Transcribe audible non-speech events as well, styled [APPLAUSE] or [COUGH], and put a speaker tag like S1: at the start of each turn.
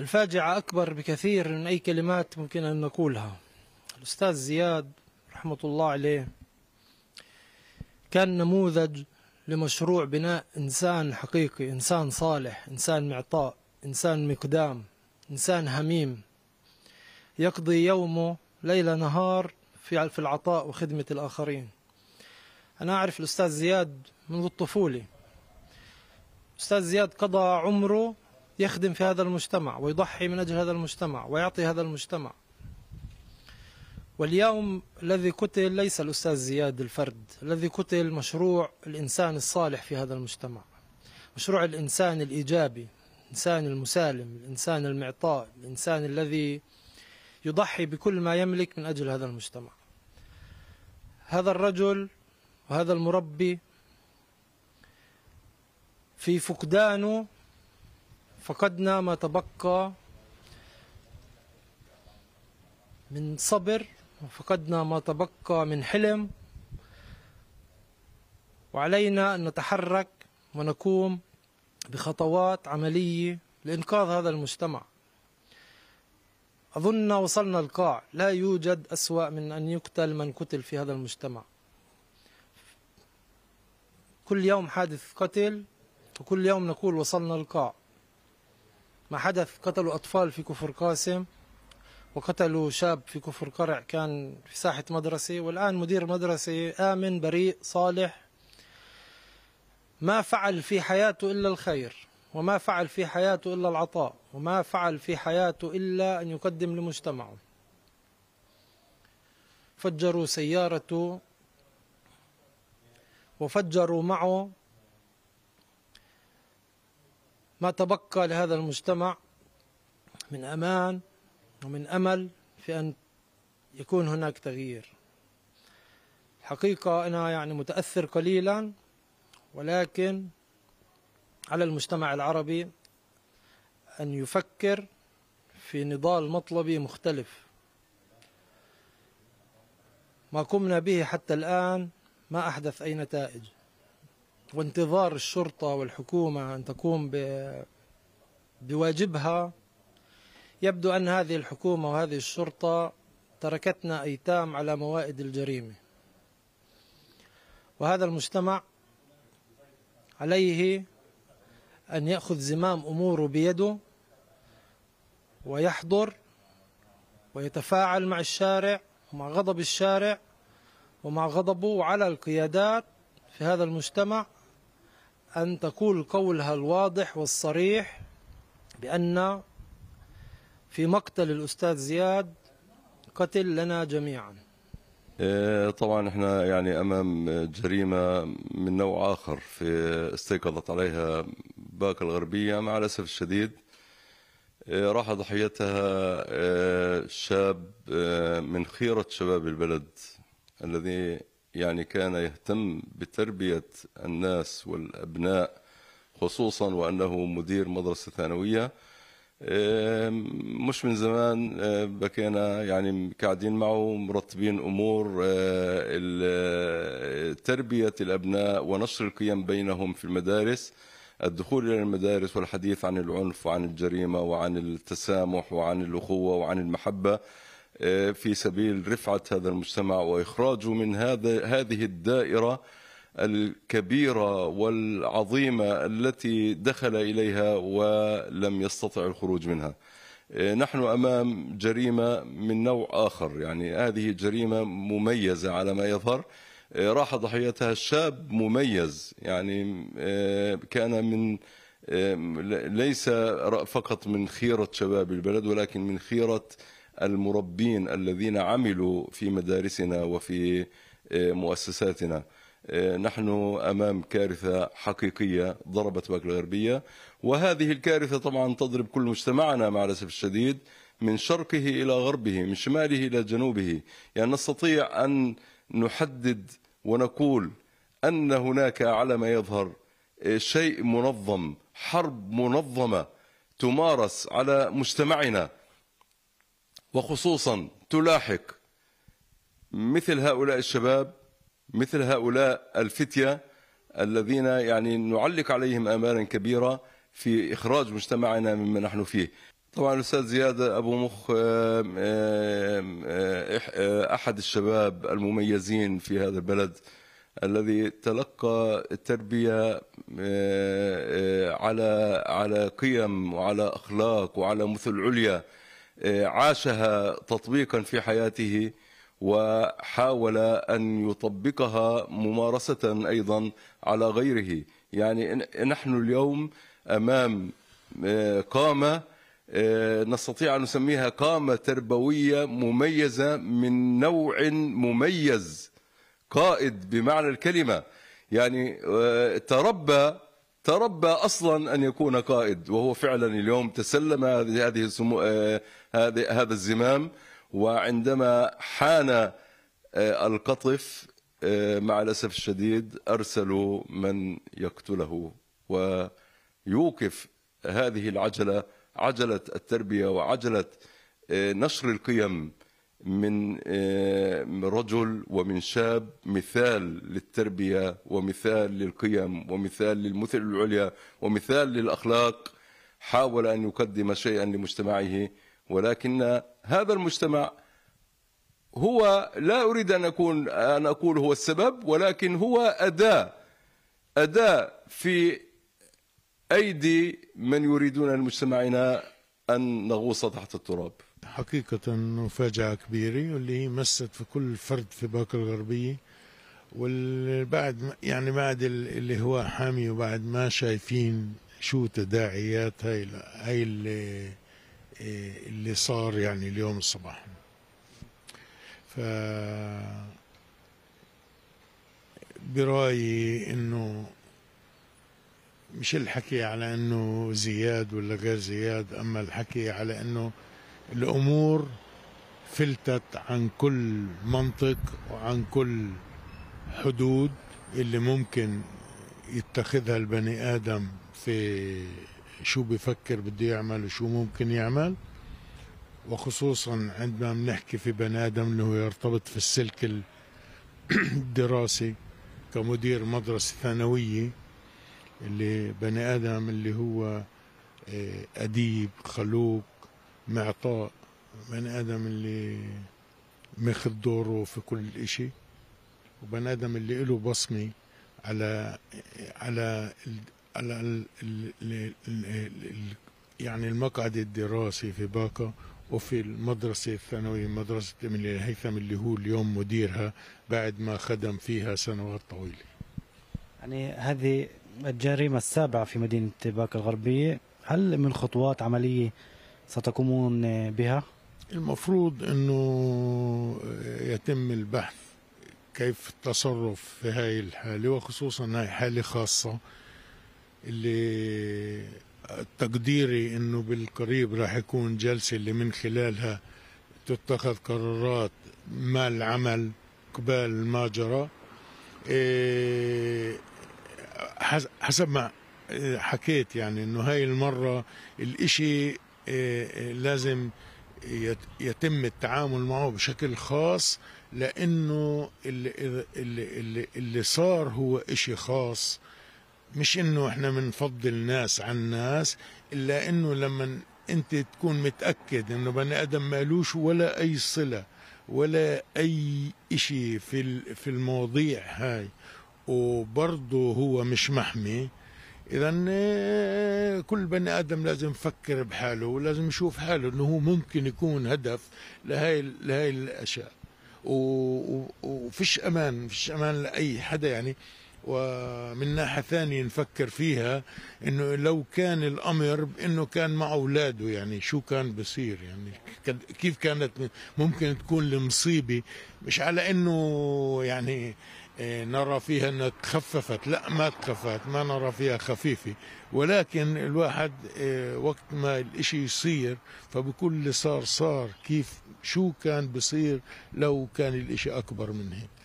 S1: الفاجعة أكبر بكثير من أي كلمات ممكن أن نقولها الأستاذ زياد رحمة الله عليه كان نموذج لمشروع بناء إنسان حقيقي إنسان صالح إنسان معطاء إنسان مقدام إنسان هميم يقضي يومه ليل نهار في في العطاء وخدمة الآخرين أنا أعرف الأستاذ زياد منذ الطفولة أستاذ زياد قضى عمره يخدم في هذا المجتمع ويضحي من أجل هذا المجتمع ويعطي هذا المجتمع واليوم الذي قتل ليس الأستاذ زياد الفرد الذي قتل مشروع الإنسان الصالح في هذا المجتمع مشروع الإنسان الإيجابي الإنسان المسالم الإنسان المعطاء الإنسان الذي يضحي بكل ما يملك من أجل هذا المجتمع هذا الرجل وهذا المربي في فقدانه فقدنا ما تبقى من صبر وفقدنا ما تبقى من حلم وعلينا أن نتحرك ونقوم بخطوات عملية لإنقاذ هذا المجتمع أظن وصلنا القاع لا يوجد أسوأ من أن يقتل من قتل في هذا المجتمع كل يوم حادث قتل وكل يوم نقول وصلنا القاع ما حدث قتلوا أطفال في كفر قاسم وقتلوا شاب في كفر قرع كان في ساحة مدرسة والآن مدير مدرسة آمن بريء صالح ما فعل في حياته إلا الخير وما فعل في حياته إلا العطاء وما فعل في حياته إلا أن يقدم لمجتمعه فجروا سيارته وفجروا معه ما تبقى لهذا المجتمع من أمان ومن أمل في أن يكون هناك تغيير الحقيقة أنا يعني متأثر قليلا ولكن على المجتمع العربي أن يفكر في نضال مطلبي مختلف ما قمنا به حتى الآن ما أحدث أي نتائج وانتظار الشرطة والحكومة أن تقوم بواجبها يبدو أن هذه الحكومة وهذه الشرطة تركتنا أيتام على موائد الجريمة وهذا المجتمع عليه أن يأخذ زمام أموره بيده ويحضر ويتفاعل مع الشارع ومع غضب الشارع ومع غضبه على القيادات في هذا المجتمع أن تقول قولها الواضح والصريح بأن في مقتل الأستاذ زياد قتل لنا جميعا
S2: آه، طبعا احنا يعني امام جريمه من نوع اخر في استيقظت عليها باقه الغربيه مع الاسف الشديد آه، راح ضحيتها آه، شاب من خيره شباب البلد الذي يعني كان يهتم بتربية الناس والأبناء خصوصا وأنه مدير مدرسة ثانوية مش من زمان آه، بكينا يعني قاعدين معه مرتبين امور آه، آه، تربيه الابناء ونشر القيم بينهم في المدارس الدخول الى المدارس والحديث عن العنف وعن الجريمه وعن التسامح وعن الاخوه وعن المحبه في سبيل رفعة هذا المجتمع وإخراجه من هذا هذه الدائرة الكبيرة والعظيمة التي دخل إليها ولم يستطع الخروج منها آه، نحن أمام جريمة من نوع آخر يعني هذه جريمة مميزة على ما يظهر آه، راح ضحيتها شاب مميز يعني آه، كان من ليس فقط من خيرة شباب البلد ولكن من خيرة المربين الذين عملوا في مدارسنا وفي آه، مؤسساتنا آه، نحن امام كارثه حقيقيه ضربت باك الغربيه وهذه الكارثه طبعا تضرب كل مجتمعنا مع الاسف الشديد من شرقه الى غربه من شماله الى جنوبه يعني نستطيع ان نحدد ونقول ان هناك على ما يظهر آه، شيء منظم حرب منظمه تمارس على مجتمعنا وخصوصا تلاحق مثل هؤلاء الشباب مثل هؤلاء الفتية الذين يعني نعلق عليهم آمالا كبيرة في إخراج مجتمعنا مما نحن فيه طبعا الأستاذ زياد أبو مخ آه، آه، أحد الشباب المميزين في هذا البلد الذي تلقى التربية آه، على على قيم وعلى أخلاق وعلى مثل عليا عاشها تطبيقا في حياته وحاول أن يطبقها ممارسة أيضا على غيره يعني نحن اليوم أمام آه، قامة آه، نستطيع أن نسميها قامة تربوية مميزة من نوع مميز قائد بمعنى الكلمة يعني آه، تربى تربى اصلا ان يكون قائد وهو فعلا اليوم تسلم هذه هذه آه، هذا الزمام وعندما حان آه، القطف آه، مع الاسف الشديد ارسلوا من يقتله ويوقف هذه العجله عجله التربيه وعجله نشر القيم آه، من رجل ومن شاب مثال للتربية ومثال للقيم ومثال للمثل العليا ومثال للأخلاق حاول أن يقدم شيئا لمجتمعه ولكن هذا المجتمع هو لا أريد أن أكون أن أقول هو السبب ولكن هو أداة أداة في أيدي من يريدون لمجتمعنا أن نغوص تحت التراب
S3: حقيقة مفاجأة كبيرة واللي هي مست في كل فرد في باكر الغربية والبعد يعني بعد اللي هو حامي وبعد ما شايفين شو تداعيات هاي هاي اللي إيه، اللي صار يعني اليوم الصباح ف برايي انه مش الحكي على انه زياد ولا غير زياد اما الحكي على انه الامور فلتت عن كل منطق وعن كل حدود اللي ممكن يتخذها البني ادم في شو بفكر بده يعمل وشو ممكن يعمل وخصوصا عندما بنحكي في بني ادم اللي هو يرتبط في السلك [CLEARS THROAT] الدراسي كمدير مدرسه ثانويه اللي بني ادم اللي هو آه، اديب خلوق معطاء بني ادم اللي ماخذ دوره في كل إشي وبني ادم اللي له بصمه على على على ال ال ال ال ال يعني المقعد الدراسي في باقة وفي المدرسة الثانوية مدرسة من هيثم اللي هو اليوم مديرها بعد ما خدم فيها سنوات طويلة
S1: يعني هذه الجريمة السابعة في مدينة باقة الغربية هل من خطوات عملية ستقومون بها؟ المفروض أنه يتم
S3: البحث كيف التصرف في هاي الحالة وخصوصا هاي حالة خاصة اللي تقديري أنه بالقريب راح يكون جلسة اللي من خلالها تتخذ قرارات ما العمل قبال ما جرى إيه، حسب ما حكيت يعني انه هاي المرة الاشي إيه، إيه، لازم يتم التعامل معه بشكل خاص لانه اللي, اللي, اللي صار هو اشي خاص مش انه احنا بنفضل ناس عن ناس الا انه لما انت تكون متاكد انه بني ادم مالوش ولا اي صله ولا اي اشي في في المواضيع هاي وبرضه هو مش محمي اذا آه، كل بني ادم لازم يفكر بحاله ولازم يشوف حاله انه هو ممكن يكون هدف لهي لهي الاشياء وفيش امان فيش امان لاي حدا يعني ومن ناحية ثانية نفكر فيها انه لو كان الامر انه كان مع اولاده يعني شو كان بصير يعني كيف كانت ممكن تكون المصيبة مش على انه يعني إيه، نرى فيها أنها تخففت لا ما تخففت ما نرى فيها خفيفة ولكن الواحد إيه، وقت ما الإشي يصير فبكل اللي صار صار كيف شو كان بصير لو كان الإشي أكبر من هيك